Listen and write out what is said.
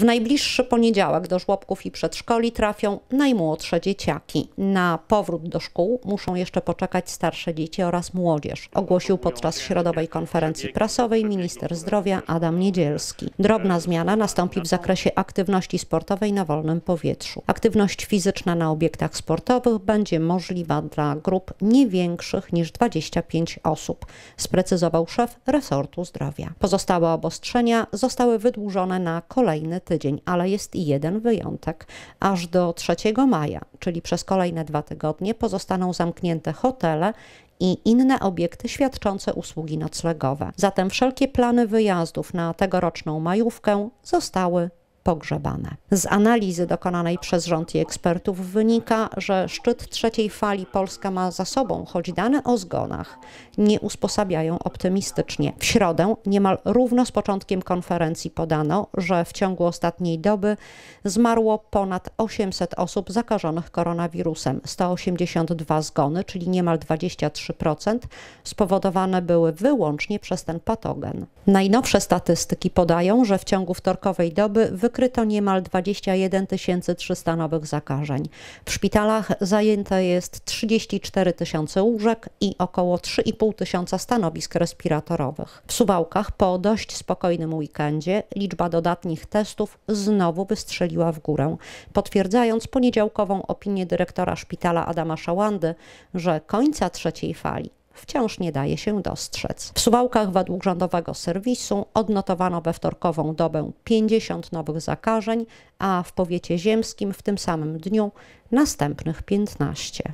W najbliższy poniedziałek do żłobków i przedszkoli trafią najmłodsze dzieciaki. Na powrót do szkół muszą jeszcze poczekać starsze dzieci oraz młodzież, ogłosił podczas środowej konferencji prasowej minister zdrowia Adam Niedzielski. Drobna zmiana nastąpi w zakresie aktywności sportowej na wolnym powietrzu. Aktywność fizyczna na obiektach sportowych będzie możliwa dla grup nie większych niż 25 osób, sprecyzował szef resortu zdrowia. Pozostałe obostrzenia zostały wydłużone na kolejny tydzień, ale jest i jeden wyjątek. Aż do 3 maja, czyli przez kolejne dwa tygodnie, pozostaną zamknięte hotele i inne obiekty świadczące usługi noclegowe. Zatem wszelkie plany wyjazdów na tegoroczną majówkę zostały pogrzebane. Z analizy dokonanej przez rząd i ekspertów wynika, że szczyt trzeciej fali Polska ma za sobą, choć dane o zgonach nie usposabiają optymistycznie. W środę, niemal równo z początkiem konferencji, podano, że w ciągu ostatniej doby zmarło ponad 800 osób zakażonych koronawirusem. 182 zgony, czyli niemal 23%, spowodowane były wyłącznie przez ten patogen. Najnowsze statystyki podają, że w ciągu wtorkowej doby wykryto to niemal 21 300 nowych zakażeń. W szpitalach zajęte jest 34 tysiące łóżek i około 3,5 tysiąca stanowisk respiratorowych. W Suwałkach po dość spokojnym weekendzie liczba dodatnich testów znowu wystrzeliła w górę, potwierdzając poniedziałkową opinię dyrektora szpitala Adama Szałandy, że końca trzeciej fali wciąż nie daje się dostrzec. W Suwałkach według rządowego serwisu odnotowano we wtorkową dobę 50 nowych zakażeń, a w powiecie ziemskim w tym samym dniu następnych 15.